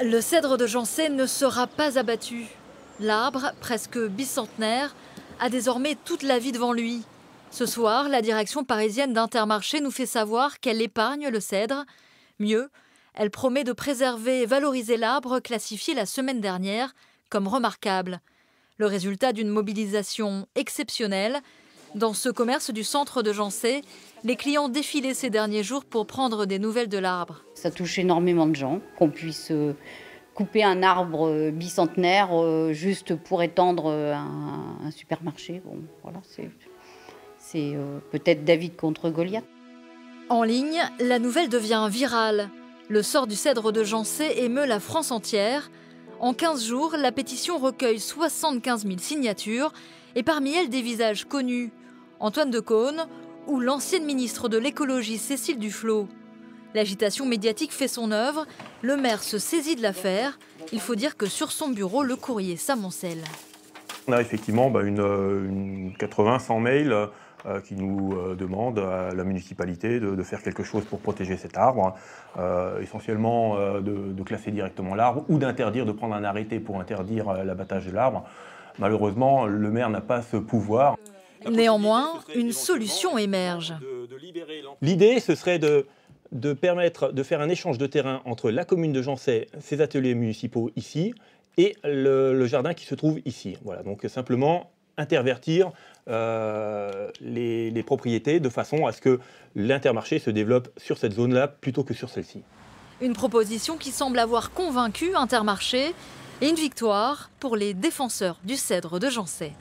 Le cèdre de Jancé ne sera pas abattu. L'arbre, presque bicentenaire, a désormais toute la vie devant lui. Ce soir, la direction parisienne d'Intermarché nous fait savoir qu'elle épargne le cèdre. Mieux, elle promet de préserver et valoriser l'arbre classifié la semaine dernière comme remarquable. Le résultat d'une mobilisation exceptionnelle dans ce commerce du centre de Jancé les clients défilaient ces derniers jours pour prendre des nouvelles de l'arbre. Ça touche énormément de gens, qu'on puisse euh, couper un arbre euh, bicentenaire euh, juste pour étendre un, supermarché. Bon, voilà, c'est peut-être David contre Goliath. En ligne, la nouvelle devient virale. Le sort du cèdre de Jancé émeut la France entière. En 15 jours, la pétition recueille 75 000 signatures et parmi elles des visages connus. Antoine de Caunes, ou l'ancienne ministre de l'écologie Cécile Duflot. L'agitation médiatique fait son œuvre, le maire se saisit de l'affaire. Il faut dire que sur son bureau, le courrier s'amoncelle. On a effectivement bah, une, 80-100 euh, mails euh, qui nous euh, demandent à la municipalité de, faire quelque chose pour protéger cet arbre, hein. essentiellement de, de, classer directement l'arbre ou d'interdire, de prendre un arrêté pour interdire l'abattage de l'arbre. Malheureusement, le maire n'a pas ce pouvoir. Néanmoins, une solution émerge. L'idée, ce serait de, permettre de faire un échange de terrain entre la commune de Jancet, ses ateliers municipaux ici, et le, jardin qui se trouve ici. Voilà, donc simplement intervertir euh, les, propriétés de façon à ce que l'intermarché se développe sur cette zone-là plutôt que sur celle-ci. Une proposition qui semble avoir convaincu Intermarché et une victoire pour les défenseurs du cèdre de Jancet.